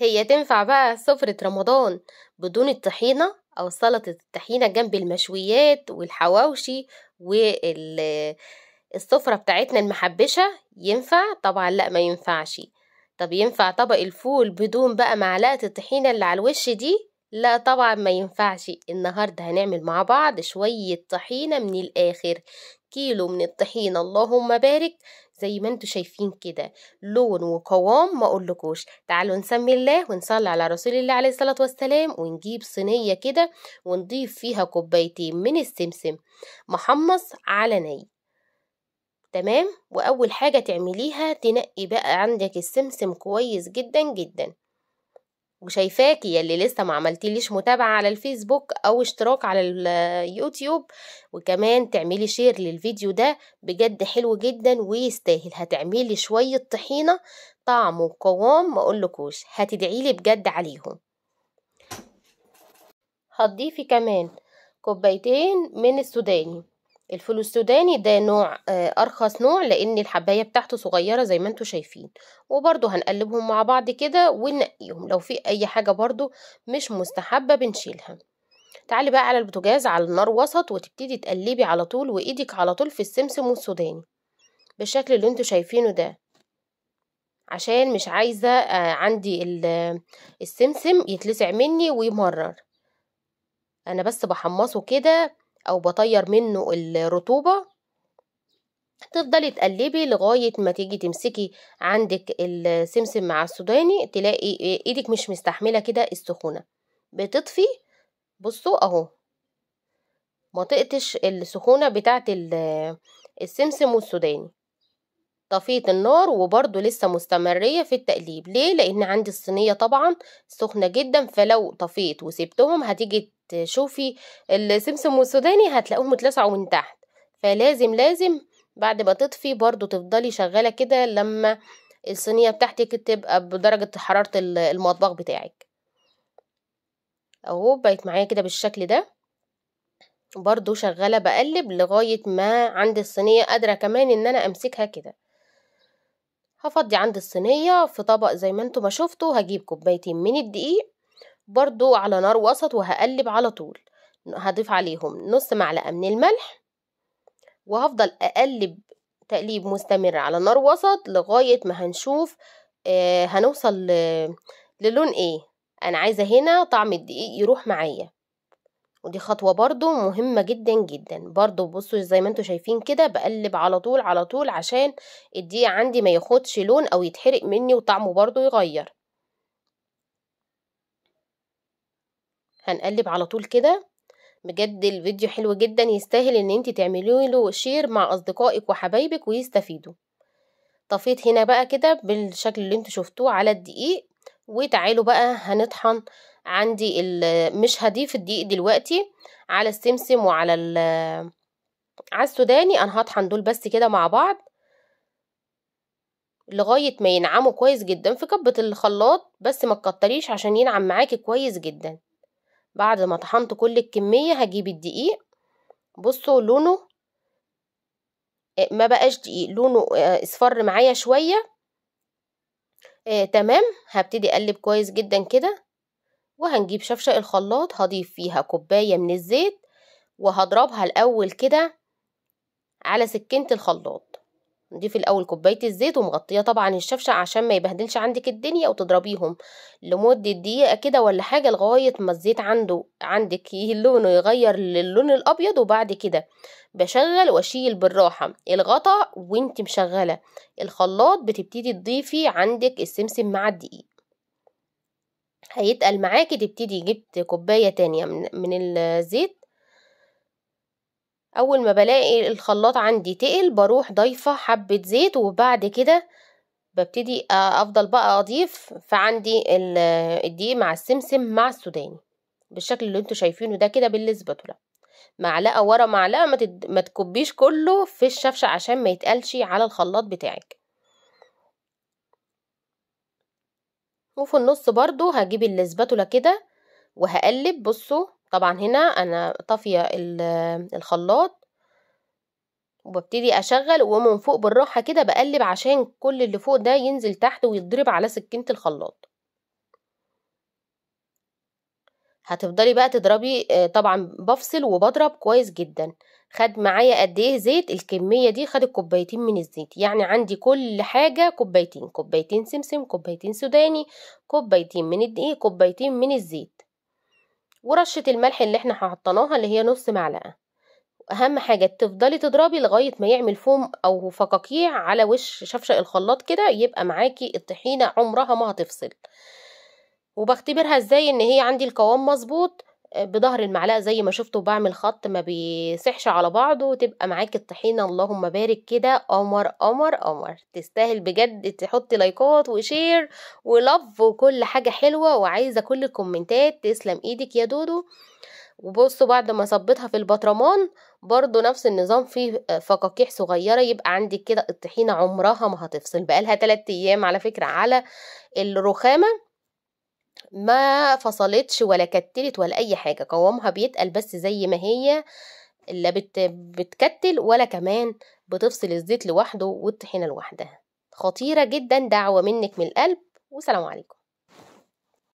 هي تنفع بقى سفرة رمضان بدون الطحينة أو سلطة الطحينة جنب المشويات والحواوشي والسفرة بتاعتنا المحبشة ينفع طبعا لا ما ينفعش طب ينفع طبق الفول بدون بقى معلقة الطحينة اللي على الوش دي لا طبعا ما ينفعش النهاردة هنعمل مع بعض شوية طحينة من الآخر كيلو من الطحينة اللهم بارك زي ما انتوا شايفين كده لون وقوام ما اقولكوش تعالوا نسمي الله ونصلي على رسول الله عليه الصلاة والسلام ونجيب صينية كده ونضيف فيها كوبايتين من السمسم محمص على ني تمام واول حاجة تعمليها تنقي بقى عندك السمسم كويس جدا جدا وشايفاكي يلي لسه ما عملتيليش متابعة على الفيسبوك أو اشتراك على اليوتيوب وكمان تعملي شير للفيديو ده بجد حلو جدا ويستاهل هتعملي شوية طحينة طعم وقوام ما أقولكوش هتدعيلي بجد عليهم هتضيفي كمان كوبايتين من السوداني الفول السوداني ده نوع آه، أرخص نوع لأن الحباية بتاعته صغيرة زي ما انتوا شايفين وبرضو هنقلبهم مع بعض كده ونقيهم لو في أي حاجة برضو مش مستحبة بنشيلها تعالي بقى على البوتاجاز على النار وسط وتبتدي تقلبي على طول وإيدك على طول في السمسم السوداني بالشكل اللي انتوا شايفينه ده عشان مش عايزة آه، عندي السمسم يتلسع مني ويمرر أنا بس بحمصه كده او بطير منه الرطوبه تفضلي تقلبي لغايه ما تيجي تمسكي عندك السمسم مع السوداني تلاقي ايدك مش مستحمله كده السخونه بتطفي بصوا اهو ما تقتش السخونه بتاعت السمسم والسوداني طفيت النار وبرده لسه مستمرية في التقليب ليه؟ لأن عندي الصينية طبعا سخنة جدا فلو طفيت وسبتهم هتيجي تشوفي السمسم والسوداني هتلاقوهم اتلسعوا من تحت فلازم لازم بعد ما تطفي برضو تفضلي شغالة كده لما الصينية بتاعتك تبقى بدرجة حرارة المطبخ بتاعك اهو بقت معايا كده بالشكل ده برضو شغالة بقلب لغاية ما عند الصينية قادرة كمان ان انا امسكها كده هفضي عند الصينية في طبق زي ما انتم ما شفتوا هجيب كوبايتين من الدقيق برضو على نار وسط وهقلب على طول هضيف عليهم نص معلقة من الملح وهفضل أقلب تقليب مستمر على نار وسط لغاية ما هنشوف آه هنوصل للون ايه أنا عايزة هنا طعم الدقيق يروح معايا ودي خطوة برضو مهمة جدا جدا برضو بصوا زي ما انتوا شايفين كده بقلب على طول على طول عشان الدقيق عندي ما ياخدش لون او يتحرق مني وطعمه برضو يغير هنقلب على طول كده بجد الفيديو حلو جدا يستاهل ان انت تعملي له شير مع اصدقائك وحبايبك ويستفيدوا طفيت هنا بقى كده بالشكل اللي انتوا شفتوه على الدقيق وتعالوا بقى هنطحن عندي مش هضيف الدقيق دلوقتي على السمسم وعلى على السوداني انا هطحن دول بس كده مع بعض لغاية ما ينعموا كويس جدا في كبة الخلاط بس ما تكتريش عشان ينعم معاكي كويس جدا بعد ما طحنت كل الكمية هجيب الدقيق بصوا لونه آه، ما بقاش دقيق لونه آه، اصفر معايا شوية آه تمام هبتدي اقلب كويس جدا كده وهنجيب شفشق الخلاط هضيف فيها كوباية من الزيت وهضربها الاول كده على سكينة الخلاط نضيف الاول كوبايه الزيت ومغطيه طبعا الشفشق عشان ما يبهدلش عندك الدنيا وتضربيهم لمده دقيقه كده ولا حاجه لغايه ما الزيت عنده عندك لونه يغير للون الابيض وبعد كده بشغل واشيل بالراحه الغطا وانت مشغله الخلاط بتبتدي تضيفي عندك السمسم مع الدقيق هيتقل معاكي تبتدي جبت كوبايه تانية من الزيت اول ما بلاقي الخلاط عندي تقل بروح ضايفه حبه زيت وبعد كده ببتدي افضل بقى اضيف فعندي الدقيق مع السمسم مع السوداني بالشكل اللي انتوا شايفينه ده كده بالسباتولا معلقه ورا معلقه ما, تد... ما تكبيش كله في الشفشه عشان ما يتقلش على الخلاط بتاعك وفي النص برضو هجيب السباتولا كده وهقلب بصوا طبعا هنا انا طافية الخلاط وببتدي اشغل ومن فوق بالراحة كده بقلب عشان كل اللي فوق ده ينزل تحت ويتضرب على سكينة الخلاط هتفضلي بقى تضربي آه، طبعا بفصل وبضرب كويس جدا خد معايا قد ايه زيت الكميه دي خدت كوبايتين من الزيت يعني عندي كل حاجه كوبايتين كوبايتين سمسم كوبايتين سوداني كوبايتين من الدقيق كوبايتين من الزيت ورشه الملح اللي احنا حطيناها اللي هي نص معلقه اهم حاجه تفضلي تضربي لغايه ما يعمل فوم او فقاقيع على وش شفشق الخلاط كده يبقى معاكي الطحينه عمرها ما هتفصل وبختبرها ازاي ان هي عندي القوام مظبوط بظهر المعلقة زي ما شفتوا بعمل خط ما بيسحش على بعضه وتبقى معاك الطحينة اللهم بارك كده قمر قمر قمر تستاهل بجد تحطي لايكات وشير ولف وكل حاجة حلوة وعايزة كل الكومنتات تسلم ايدك يا دودو وبصوا بعد ما ثبتها في البطرمان برضو نفس النظام فيه آه، فقاكيح صغيرة يبقى عندك كده الطحينة عمرها ما هتفصل بقالها 3 ايام على فكرة على الرخامة ما فصلتش ولا كتلت ولا اي حاجه قوامها بيتقل بس زي ما هي لا بت بتكتل ولا كمان بتفصل الزيت لوحده والطحينه لوحدها خطيره جدا دعوه منك من القلب وسلام عليكم